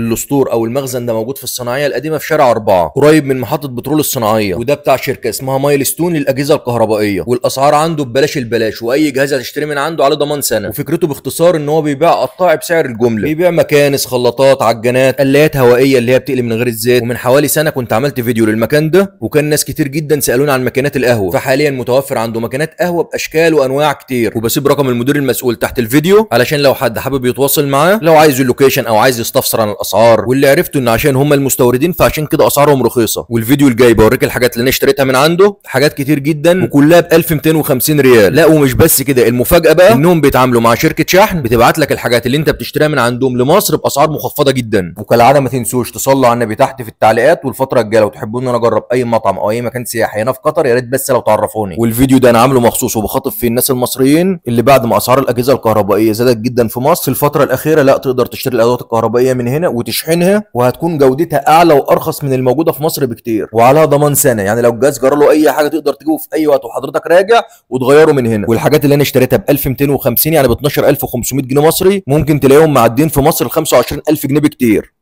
الاسطور او المخزن ده موجود في الصناعيه القديمه في شارع أربعة قريب من محطه بترول الصناعيه وده بتاع شركه اسمها مايل ستون للاجهزه الكهربائيه والاسعار عنده ببلاش البلاش واي جهاز هتشتري من عنده عليه ضمان سنه وفكرته باختصار ان هو بيبيع قطاعي بسعر الجمله بيبيع مكانس خلاطات عجانات قلايات هوائيه اللي هي بتقلي من غير الزيت ومن حوالي سنه كنت عملت فيديو للمكان ده وكان ناس كتير جدا سالوني عن مكانات القهوه فحاليا متوفر عنده مكانات قهوه باشكال وانواع كتير وبسيب رقم المدير المسؤول تحت الفيديو علشان لو حد حابب يتواصل معاه لو عايز اللوكيشن او عايز يستفسر عن الاسعار الاسعار واللي عرفته ان عشان هم المستوردين فعشان كده اسعارهم رخيصه والفيديو الجاي بوريك الحاجات اللي انا اشتريتها من عنده حاجات كتير جدا وكلها ب 1250 ريال لا ومش بس كده المفاجاه بقى انهم بيتعاملوا مع شركه شحن بتبعت لك الحاجات اللي انت بتشتريها من عندهم لمصر باسعار مخفضه جدا وكالعاده ما تنسوش تصلوا على النبي تحت في التعليقات والفتره الجايه لو تحبوا ان انا اجرب اي مطعم او اي مكان سياحي هنا في قطر يا ريت بس لو تعرفوني والفيديو ده انا عامله مخصوص وبخاطب فيه الناس المصريين اللي بعد ما اسعار الاجهزه الكهربائيه زادت جدا في مصر الفتره الاخيره لا تقدر تشتري الادوات الكهربائيه من هنا وتشحنها وهتكون جودتها اعلى وارخص من الموجوده في مصر بكتير وعليها ضمان سنه يعني لو الجهاز جرى له اي حاجه تقدر تجيبه في اي وقت وحضرتك راجع وتغيره من هنا والحاجات اللي انا اشتريتها ب 1250 يعني ب 12500 جنيه مصري ممكن تلاقيهم معدين في مصر ب 25000 جنيه بكتير